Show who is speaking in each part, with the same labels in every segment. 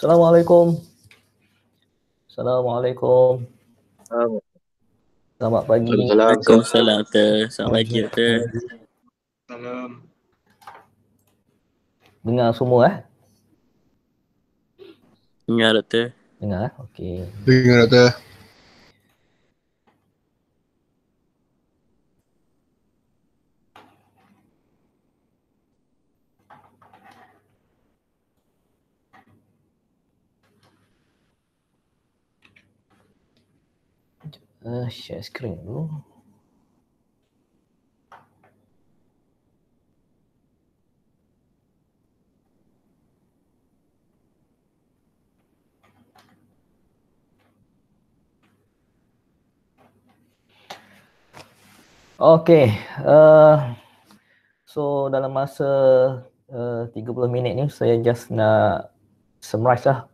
Speaker 1: Assalamualaikum. Assalamualaikum. Selamat pagi. Assalamualaikum. Selamat pagi. Selamat pagi. Selamat Salam. Dengar semua eh? Dengar Doktor. Dengar eh? Okey. Dengar Doktor. Uh, share screen dulu. Okay, uh, eh, so dalam masa eh, uh, 30 minit ni saya just nak summarize lah.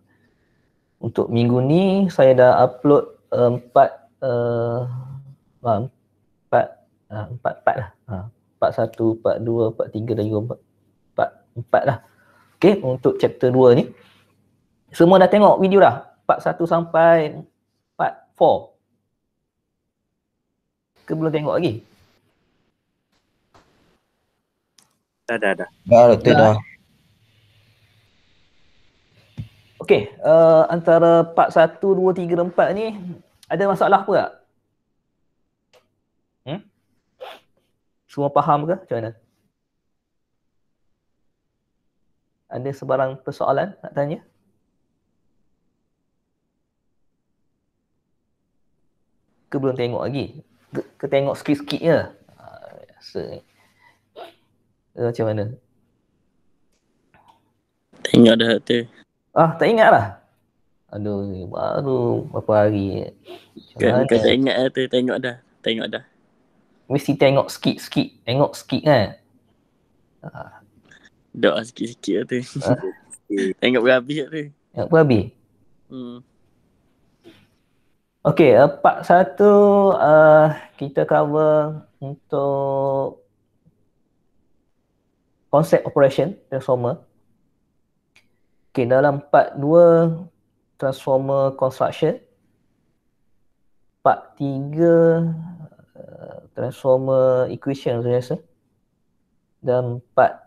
Speaker 1: Untuk minggu ni saya dah upload empat uh, empat ah, empat empat lah uh, empat satu empat dua empat tiga dan juga empat empat, empat lah okay untuk chapter dua ni semua dah tengok video dah empat satu sampai empat four ke belum tengok lagi dah dah dah dah dah, dah. dah. Okey, uh, antara part 1, 2, 3 dan 4 ni ada masalah apa tak? Hmm? Semua faham ke? Macam mana? Ada sebarang persoalan nak tanya? Ke belum tengok lagi? Ke, ke tengok sikit-sikit je? Biasa Macam mana? Tengok dah tu. Ah, tak ingat lah. Aduh, baru berapa hari. Kan, kan tak ingat lah tu, tengok dah. Tengok dah. Mesti tengok sikit-sikit. Tengok sikit kan. Ha. Doa sikit-sikit lah tu. Ha? tengok berhabis tu. Tengok berhabis? Hmm. Okay, uh, eh, part satu uh, kita cover untuk konsep operation transformer. Okay, dalam part dua transformer construction part 3 uh, transformer equation saya rasa dan part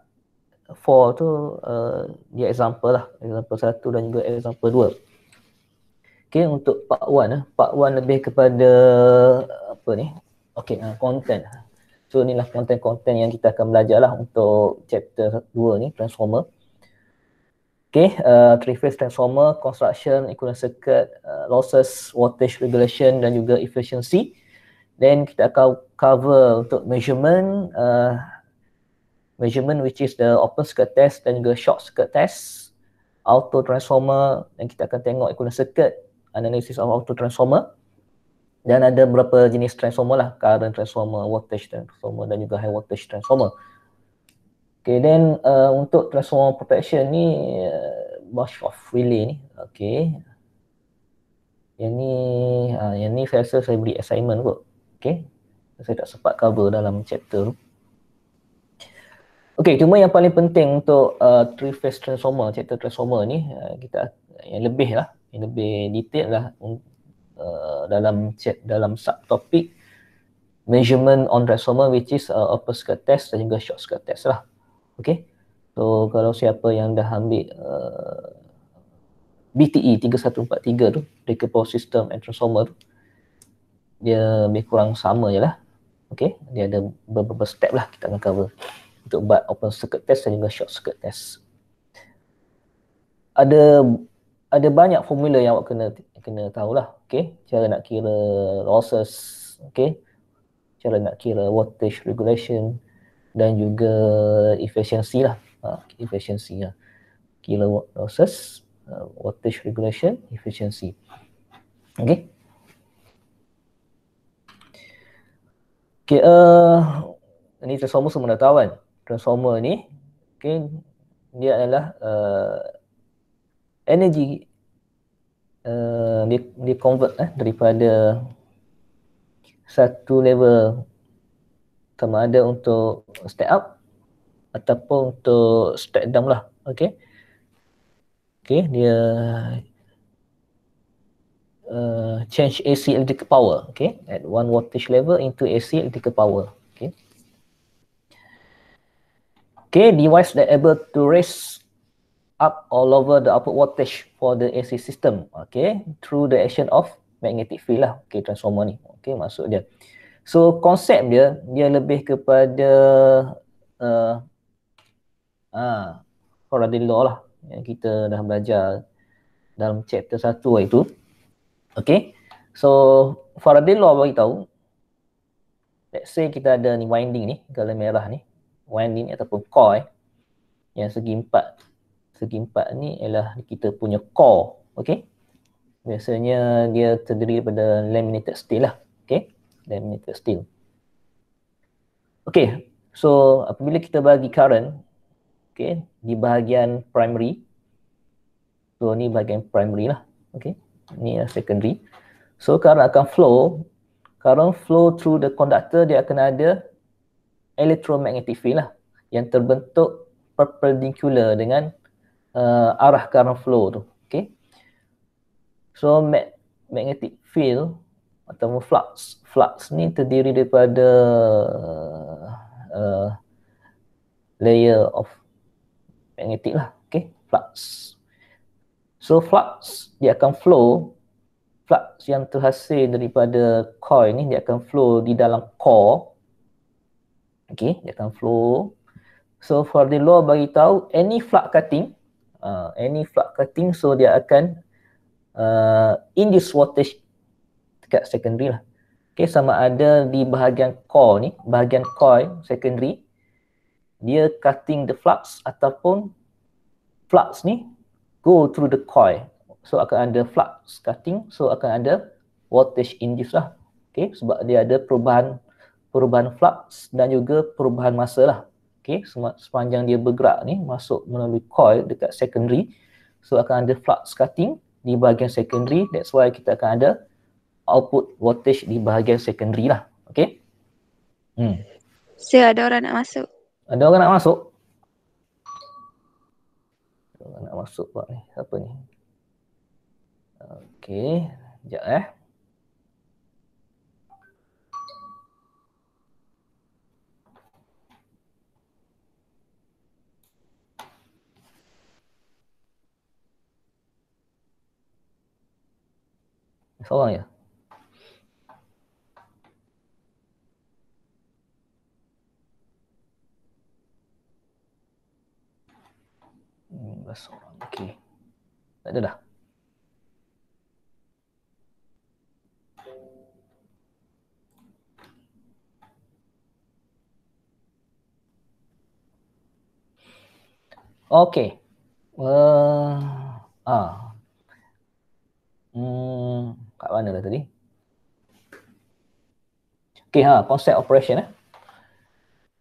Speaker 1: 4 tu uh, dia example lah example 1 dan juga example 2 Okay, untuk part 1 eh. part 1 lebih kepada apa ni okey uh, content so inilah content-content yang kita akan belajar lah untuk chapter 2 ni transformer Okay, uh, three-phase transformer, construction, equivalent circuit, uh, losses, voltage regulation dan juga efficiency. Then kita akan cover untuk measurement, uh, measurement which is the open circuit test dan juga short circuit test, auto transformer dan kita akan tengok equivalent circuit, analysis of auto transformer dan ada beberapa jenis transformer lah, current transformer, voltage transformer dan juga high voltage transformer. Okay, then uh, untuk transformer protection ni uh, bunch of relay ni. Okay. Yang ni, uh, yang ni saya rasa saya beri assignment kot. Okay. Saya tak sempat cover dalam chapter tu. Okay, cuma yang paling penting untuk uh, three-phase transformer, chapter transformer ni, uh, kita yang lebih lah, yang lebih detail lah um, uh, dalam chat, dalam subtopik measurement on transformer which is uh, upper skirt test dan juga short skirt test lah. Okay. So kalau siapa yang dah ambil uh, BTE 3143 tu, Breaker Power System and Transformer tu, dia lebih kurang sama je lah. Okay. Dia ada beberapa step lah kita akan cover untuk buat open circuit test dan juga short circuit test. Ada ada banyak formula yang awak kena kena lah. Okay. Cara nak kira losses. Okay. Cara nak kira voltage regulation dan juga efisiensi lah uh, efficiency lah, ha, lah. kilowatt losses uh, ha, voltage regulation efisiensi. okay okay uh, ini transformer semua dah tahu kan transformer ni okay dia adalah uh, energy uh, dia, dia convert eh, daripada satu level sama ada untuk step up ataupun untuk step down lah okey okey dia uh, change AC electrical power okey at one voltage level into AC electrical power okey okey device that able to raise up all over the output voltage for the AC system okey through the action of magnetic field lah okey transformer ni okey maksud dia So konsep dia dia lebih kepada uh, ah uh, uh, lah yang kita dah belajar dalam chapter satu itu. Okay. So Faraday law bagi tahu let's say kita ada ni winding ni, color merah ni, winding ni ataupun coil eh. yang segi empat. Segi empat ni ialah kita punya core. Okay. Biasanya dia terdiri daripada laminated steel lah. Okay dan meter still. Okay, so apabila kita bagi current, okay, di bahagian primary, so ni bahagian primary lah, okay, ni lah secondary. So current akan flow, current flow through the conductor dia akan ada electromagnetic field lah yang terbentuk perpendicular dengan uh, arah current flow tu, okay. So mag- magnetic field atau flux. Flux ni terdiri daripada uh, layer of magnetic lah. Okay, flux. So flux dia akan flow flux yang terhasil daripada coil ni dia akan flow di dalam core. Okay, dia akan flow. So for the law bagi tahu any flux cutting, uh, any flux cutting so dia akan uh, induce voltage dekat secondary lah. Okay, sama ada di bahagian core ni, bahagian coil eh, secondary, dia cutting the flux ataupun flux ni go through the coil. So akan ada flux cutting, so akan ada voltage induced lah. Okay, sebab dia ada perubahan perubahan flux dan juga perubahan masa lah. Okay, sepanjang dia bergerak ni masuk melalui coil dekat secondary, so akan ada flux cutting di bahagian secondary. That's why kita akan ada output voltage di bahagian secondary lah. Okay. Hmm. Sir, ada orang nak masuk. Ada orang nak masuk? Ada orang nak masuk pak ni. Siapa ni? Okay. Sekejap eh. Seorang ya? Je. 15 orang. Okey. Tak ada dah. Okey. Uh, ah. Hmm, kat mana dah tadi? Okey ha, konsep operation eh.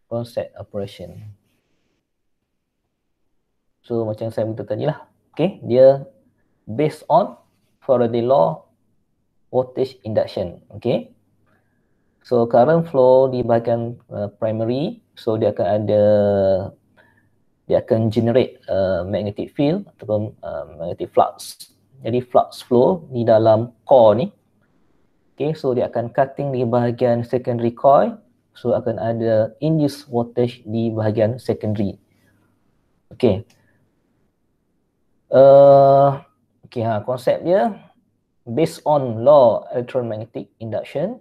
Speaker 1: Konsep operation. So macam saya minta tadi lah. Okay, dia based on Faraday law voltage induction. Okay. So current flow di bahagian uh, primary, so dia akan ada dia akan generate uh, magnetic field ataupun uh, magnetic flux. Jadi flux flow di dalam core ni. Okay, so dia akan cutting di bahagian secondary coil. So akan ada induced voltage di bahagian secondary. Okay, Uh, okay, ha, konsep dia based on law electromagnetic induction.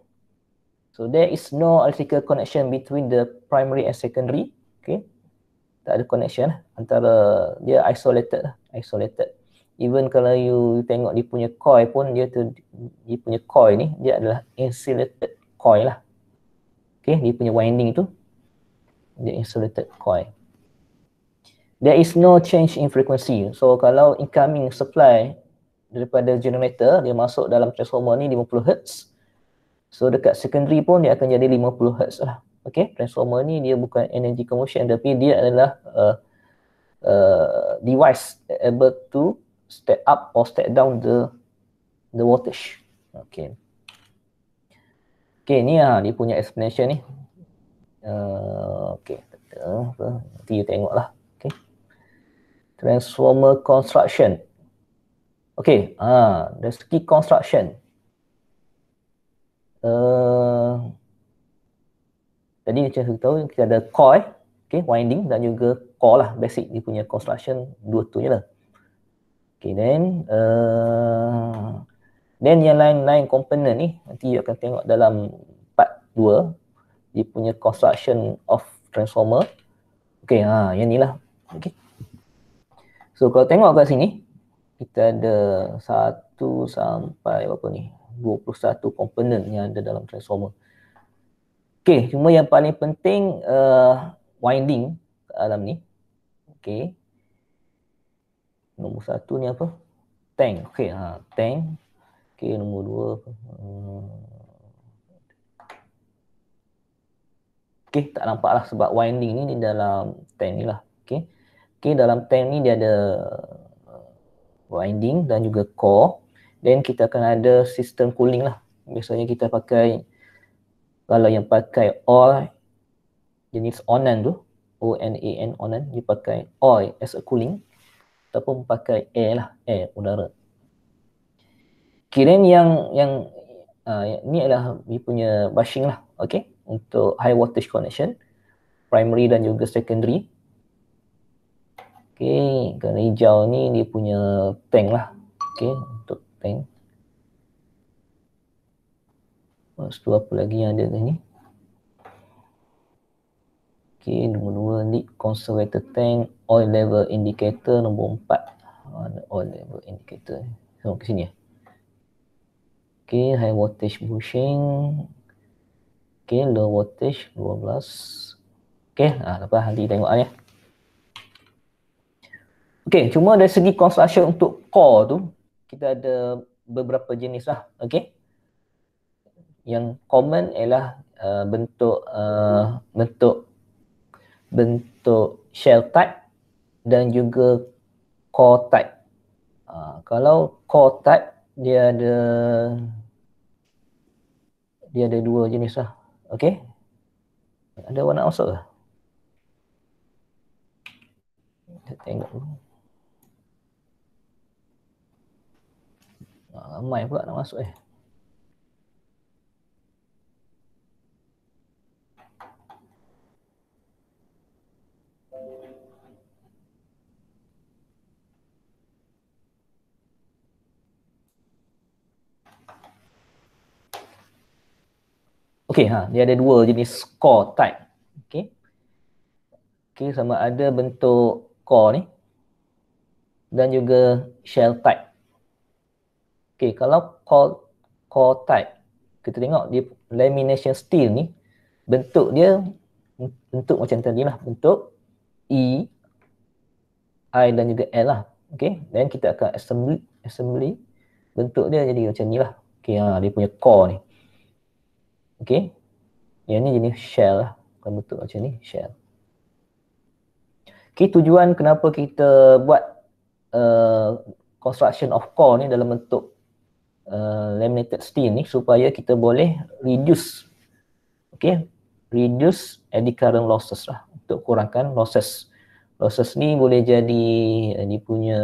Speaker 1: So there is no electrical connection between the primary and secondary. Okay, tak ada connection antara dia isolated, isolated. Even kalau you, tengok dia punya coil pun dia tu dia punya coil ni dia adalah insulated coil lah. Okay, dia punya winding tu dia insulated coil there is no change in frequency. So kalau incoming supply daripada generator dia masuk dalam transformer ni 50 Hz. So dekat secondary pun dia akan jadi 50 Hz lah. Okay, transformer ni dia bukan energy conversion tapi dia adalah uh, uh, device able to step up or step down the the voltage. Okay. Okay, ni lah dia punya explanation ni. Uh, okay, nanti you tengok lah transformer construction. okay, ah, dari segi construction. Uh, tadi macam saya tahu kita ada coil, okay, winding dan juga coil lah basic dia punya construction dua tu je lah. Okay, then uh, then yang lain-lain component ni nanti you akan tengok dalam part 2 dia punya construction of transformer. okay, ah, yang ni lah. okay. So kalau tengok kat sini, kita ada satu sampai apa ni? 21 komponen yang ada dalam transformer. Okey, cuma yang paling penting uh, winding dalam ni. Okey. Nombor satu ni apa? Tank. Okey, ha, tank. Okey, nombor dua. apa? Okey, tak nampak lah sebab winding ni, ni dalam tank ni lah. Okey. Okay, dalam tank ni dia ada uh, winding dan juga core. Then kita akan ada sistem cooling lah. Biasanya kita pakai kalau yang pakai oil jenis onan tu O N A N onan dia pakai oil as a cooling ataupun pakai air lah air udara. Kiren yang yang uh, ni adalah dia punya bushing lah okay untuk high voltage connection primary dan juga secondary Okey, kerana hijau ni dia punya tank lah. Okey, untuk tank. Lepas tu apa lagi yang ada kat sini? Okey, nombor dua ni conservator tank oil level indicator nombor empat. Mana oil level indicator ni? So, ke sini ya. Okey, high voltage bushing. Okey, low voltage 12. Okey, ah, lepas nanti tengok ni. Lah ya. Okay, cuma dari segi construction untuk core tu, kita ada beberapa jenis lah. Okay. Yang common ialah uh, bentuk uh, bentuk bentuk shell type dan juga core type. Uh, kalau core type dia ada dia ada dua jenis lah. Okay. Ada warna apa? tengok ramai pula nak masuk eh. Okey ha, dia ada dua jenis score type. Okey. Okey sama ada bentuk core ni dan juga shell type. Okay, kalau core, core type, kita tengok dia lamination steel ni, bentuk dia bentuk macam tadi lah. Bentuk E, I dan juga L lah. Okay, then kita akan assembly, assembly bentuk dia jadi macam ni lah. Okay, ha, dia punya core ni. Okay, yang ni jenis shell lah. Bukan bentuk macam ni, shell. Okay, tujuan kenapa kita buat uh, construction of core ni dalam bentuk uh, laminated steel ni supaya kita boleh reduce okay reduce eddy current losses lah untuk kurangkan losses losses ni boleh jadi uh, dia punya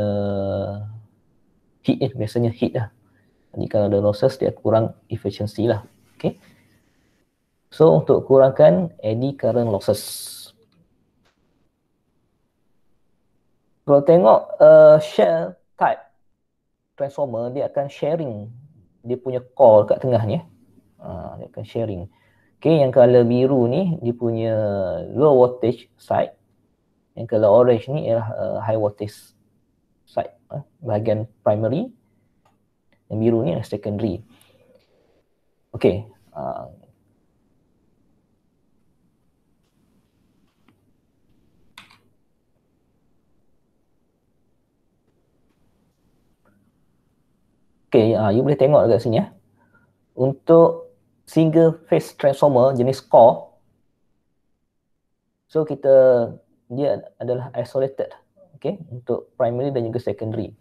Speaker 1: heat eh, biasanya heat lah jadi kalau ada losses dia kurang efficiency lah okay so untuk kurangkan eddy current losses kalau tengok uh, shell type transformer dia akan sharing dia punya call kat tengahnya ha, dia akan sharing Okay, yang kalau biru ni dia punya low voltage side yang kalau orange ni ialah uh, high voltage side eh, bahagian primary yang biru ni adalah secondary okey uh, Okay, uh, you boleh tengok dekat sini ya. Untuk single phase transformer jenis core. So kita dia adalah isolated. Okay, untuk primary dan juga secondary.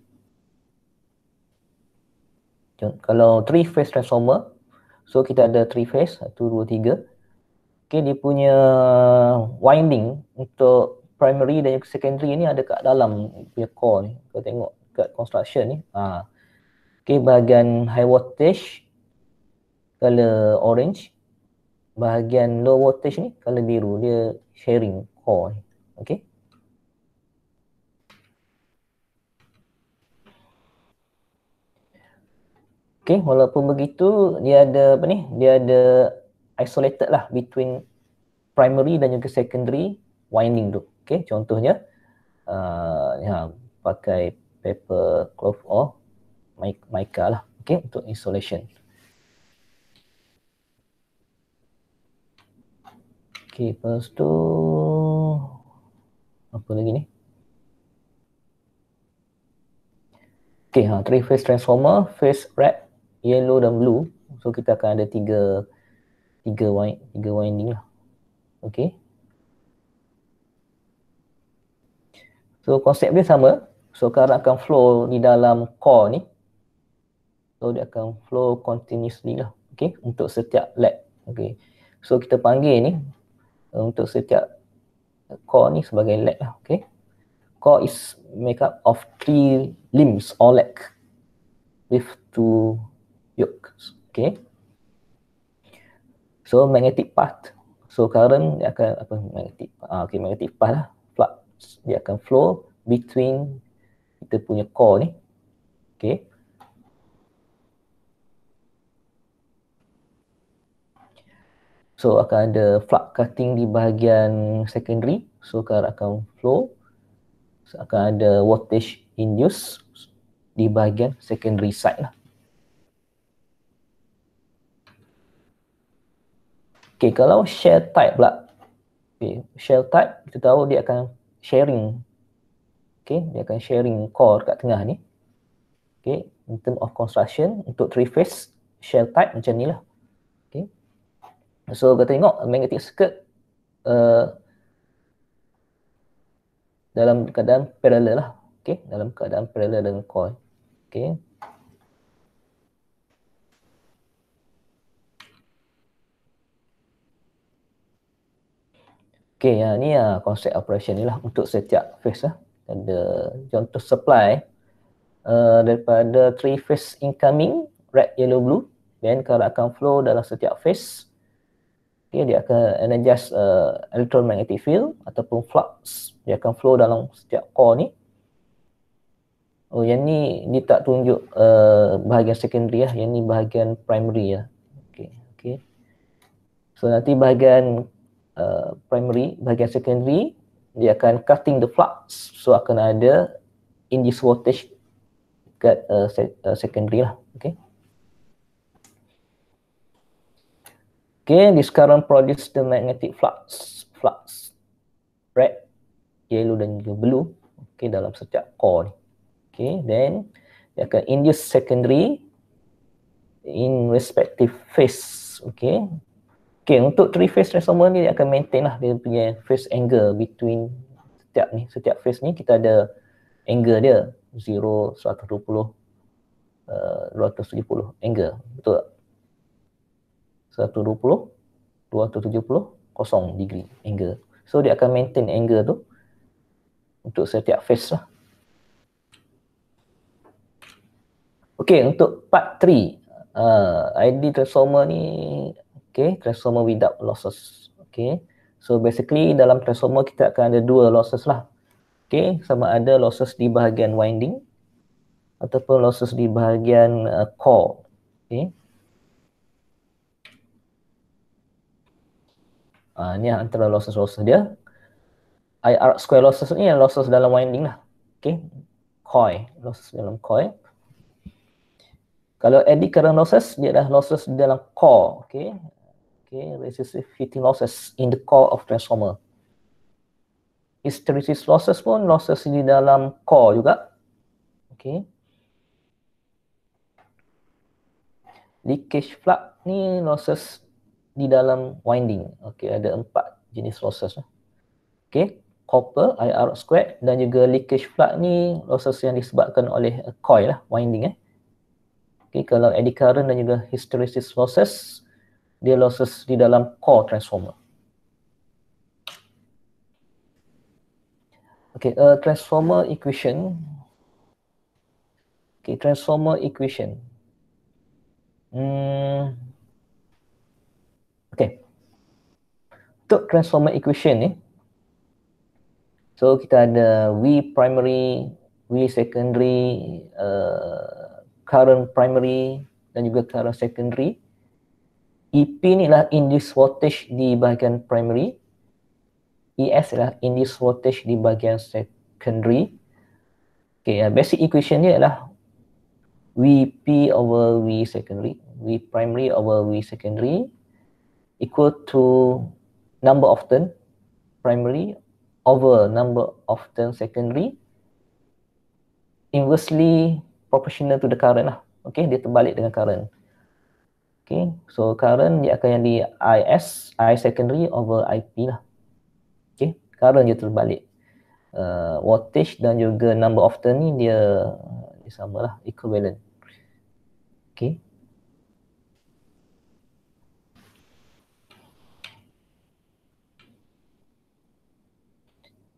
Speaker 1: Kalau three phase transformer, so kita ada three phase, satu, dua, tiga. Okay, dia punya winding untuk primary dan juga secondary ni ada kat dalam punya core ni. Kau tengok kat construction ni. Ah. Okay, bahagian high voltage color orange. Bahagian low voltage ni color biru. Dia sharing core. Okay. Okay, walaupun begitu dia ada apa ni? Dia ada isolated lah between primary dan juga secondary winding tu. Okay, contohnya uh, ya, pakai paper cloth or Mica lah okay, untuk installation. Okay, lepas tu apa lagi ni? Okay, ha, three phase transformer, phase red, yellow dan blue. So kita akan ada tiga tiga wind, tiga winding lah. Okay. So konsep dia sama. So current akan flow di dalam core ni. So dia akan flow continuously lah. Okay. Untuk setiap lab. Okay. So kita panggil ni uh, untuk setiap core ni sebagai leg lah. Okay. Core is make up of three limbs or leg with two yokes. Okay. So magnetic path. So current dia akan apa magnetic ah, okay, magnetic path lah. Flux dia akan flow between kita punya core ni. Okay. So akan ada flux cutting di bahagian secondary. So current akan flow. So, akan ada voltage induced di bahagian secondary side lah. Okay, kalau shell type pula. Okay, share type kita tahu dia akan sharing. Okay, dia akan sharing core kat tengah ni. Okay, in term of construction untuk three phase shell type macam ni lah. So kita tengok magnetic circuit uh, dalam keadaan paralel lah. Okay, dalam keadaan paralel dengan coil. Okay. Okay, ya, ni ya, uh, konsep operation ni lah untuk setiap phase lah. Ada contoh supply uh, daripada three phase incoming, red, yellow, blue. Then kalau akan flow dalam setiap phase, okay, ya, dia akan energize uh, electromagnetic field ataupun flux dia akan flow dalam setiap core ni oh yang ni dia tak tunjuk uh, bahagian secondary lah yang ni bahagian primary lah okay, okay. so nanti bahagian uh, primary bahagian secondary dia akan cutting the flux so akan ada in this voltage kat uh, uh secondary lah okay. Okay, this current produce the magnetic flux. Flux. Red, yellow dan juga blue. Okay, dalam setiap core Okay, then dia akan induce secondary in respective phase. Okay. Okay, untuk three phase transformer ni dia akan maintain lah dia punya phase angle between setiap ni. Setiap phase ni kita ada angle dia 0, 120, uh, 270 angle. Betul tak? 120, kosong degree angle. So dia akan maintain angle tu untuk setiap phase lah. Okay, untuk part 3, uh, ID transformer ni, okay, transformer without losses. Okay, so basically dalam transformer kita akan ada dua losses lah. Okay, sama ada losses di bahagian winding ataupun losses di bahagian uh, core. Okay, Uh, ni antara losses-losses dia. IR square losses ni yang losses dalam winding lah. Okay. Coil, Losses dalam coil. Kalau add current losses, dia dah losses dalam core. Okay. Okay. Resistive heating losses in the core of transformer. Hysteresis losses pun losses di dalam core juga. Okay. Leakage flux ni losses di dalam winding. Okey, ada empat jenis losses. Okey, copper, IR squared dan juga leakage flux ni losses yang disebabkan oleh coil lah, winding eh. Okey, kalau eddy current dan juga hysteresis losses, dia losses di dalam core transformer. Okey, uh, transformer equation. Okey, transformer equation. Hmm, untuk transformer equation ni so kita ada V primary V secondary uh, current primary dan juga current secondary EP ni lah induced voltage di bahagian primary ES lah induced voltage di bahagian secondary okay, uh, basic equation ni ialah VP over V secondary V primary over V secondary equal to number of turn primary over number of turn secondary inversely proportional to the current lah. Okay, dia terbalik dengan current. Okay, so current dia akan di IS, I secondary over IP lah. Okay, current dia terbalik. Uh, voltage dan juga number of turn ni dia, dia sama lah, equivalent.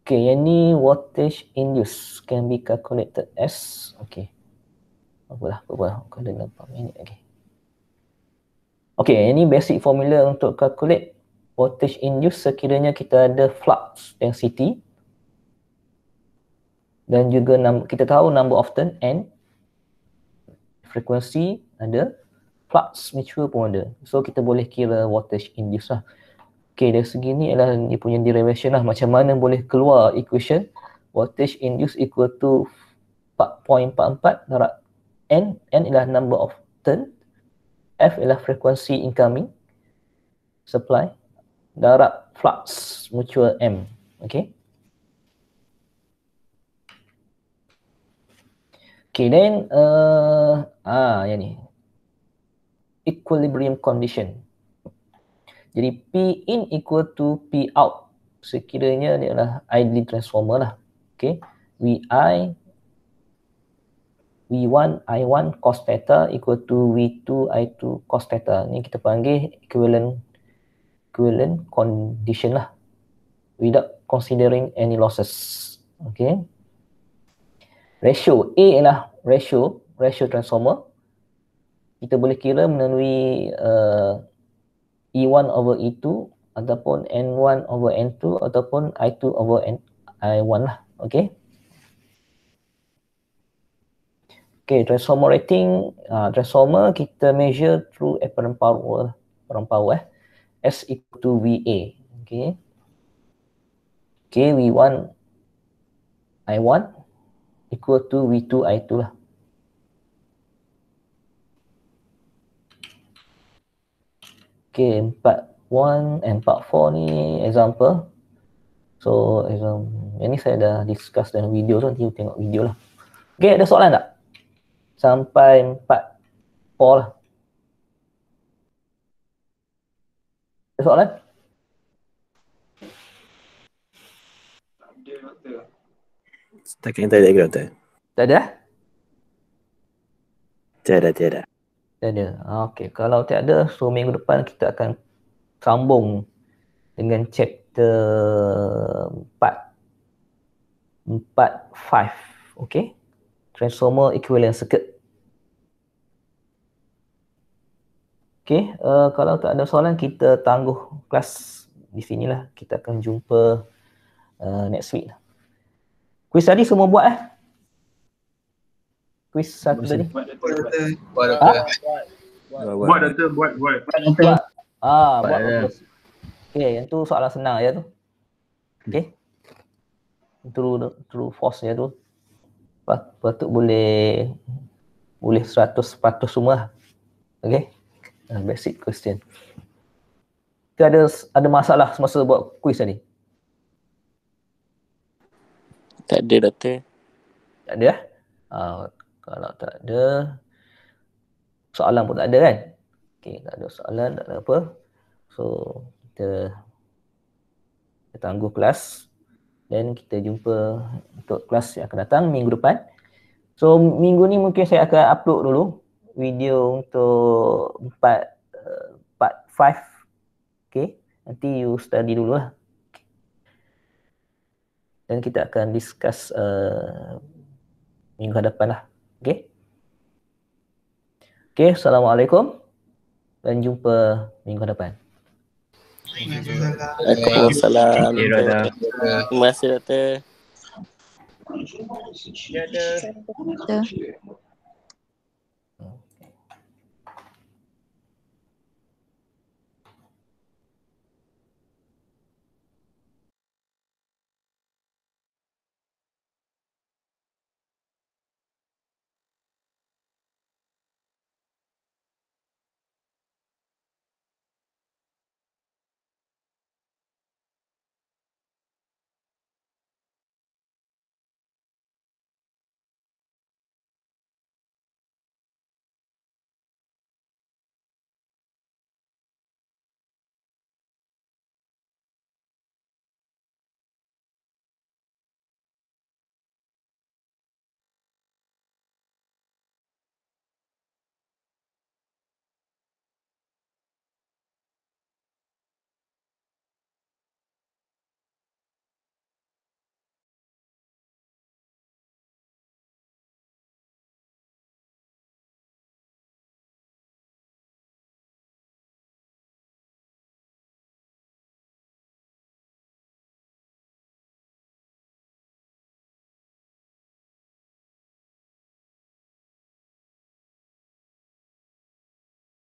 Speaker 1: Okay, yang ni voltage induced can be calculated as okay. Apalah, apalah. Kau ada nampak minit lagi. Okay, yang ni basic formula untuk calculate voltage induced sekiranya kita ada flux density dan juga number, kita tahu number of turn and frequency ada flux mature pun ada. So kita boleh kira voltage induced lah. Okay, dari segi ni adalah dia punya derivation lah macam mana boleh keluar equation voltage induced equal to 4.44 darab N, N ialah number of turn F ialah frequency incoming supply darab flux mutual M Okay Okay then uh, ah, yang ni equilibrium condition jadi P in equal to P out. Sekiranya dia adalah ideal transformer lah. Okay. V I V1 I1 cos theta equal to V2 I2 cos theta. Ini kita panggil equivalent equivalent condition lah. Without considering any losses. Okay. Ratio A ialah ratio ratio transformer. Kita boleh kira melalui uh, E1 over E2 ataupun N1 over N2 ataupun I2 over N I1 lah. Okay. Okay, transformer rating, uh, transformer kita measure through apparent power, apparent power eh. S equal to VA. Okay. Okay, V1 I1 equal to V2 I2 lah. Okay, part 1 and part 4 ni example. So, example, yang ni saya dah discuss dalam video tu, nanti you tengok video lah. Okay, ada soalan tak? Sampai part 4 lah. Ada soalan? Tak kena tak ada kena tak ada. Tak ada? Tak ada, tak ada. Tak ada. Ah, okey, kalau tak ada, so minggu depan kita akan sambung dengan chapter 4 4.5 Okey. Transformer Equivalent Circuit. Okey, uh, kalau tak ada soalan kita tangguh kelas di sinilah. Kita akan jumpa uh, next week. Quiz tadi semua buat eh? quiz satu Masih. tadi? Buat doktor. Buat doktor. Buat Buat Buat doktor. Buat Buat Buat ah, Buat Okay, eh, yang tu soalan senang ya tu. Okay. True, true false ya tu. Lepas tu boleh boleh 100% semua. Lah. Okay. Uh, ah, basic question. Ke ada ada masalah semasa buat quiz tadi? Tak ada doktor. Tak ada? Uh, kalau tak ada soalan pun tak ada kan? Okay, tak ada soalan, tak ada apa. So, kita, kita tangguh kelas dan kita jumpa untuk kelas yang akan datang minggu depan. So, minggu ni mungkin saya akan upload dulu video untuk eh, part uh, part 5. Okey, nanti you study dulu lah. Dan kita akan discuss uh, minggu hadapan lah. Okay. Okay. Assalamualaikum. Dan jumpa minggu depan. Assalamualaikum. Terima kasih, Doktor. Terima kasih, Doktor.